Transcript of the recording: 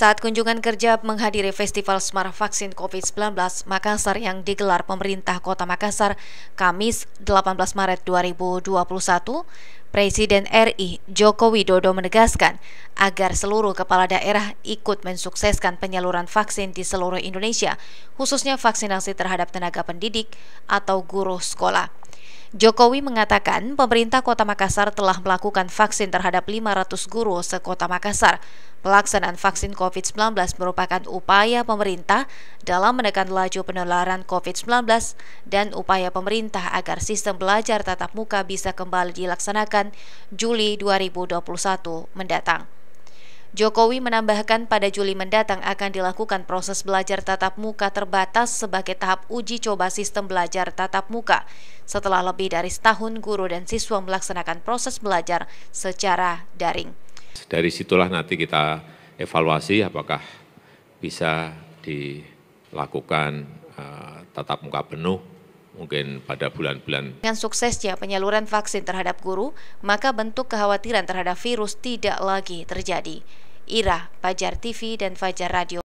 Saat kunjungan kerja menghadiri Festival Smart Vaksin COVID-19 Makassar yang digelar pemerintah kota Makassar Kamis 18 Maret 2021, Presiden RI Joko Widodo menegaskan agar seluruh kepala daerah ikut mensukseskan penyaluran vaksin di seluruh Indonesia, khususnya vaksinasi terhadap tenaga pendidik atau guru sekolah. Jokowi mengatakan pemerintah Kota Makassar telah melakukan vaksin terhadap 500 guru sekota Makassar. Pelaksanaan vaksin COVID-19 merupakan upaya pemerintah dalam menekan laju penularan COVID-19 dan upaya pemerintah agar sistem belajar tatap muka bisa kembali dilaksanakan Juli 2021 mendatang. Jokowi menambahkan pada Juli mendatang akan dilakukan proses belajar tatap muka terbatas sebagai tahap uji coba sistem belajar tatap muka. Setelah lebih dari setahun, guru dan siswa melaksanakan proses belajar secara daring. Dari situlah nanti kita evaluasi apakah bisa dilakukan eh, tatap muka penuh mungkin pada bulan-bulan. Dengan suksesnya penyaluran vaksin terhadap guru, maka bentuk kekhawatiran terhadap virus tidak lagi terjadi. Ira, Fajar TV dan Fajar Radio.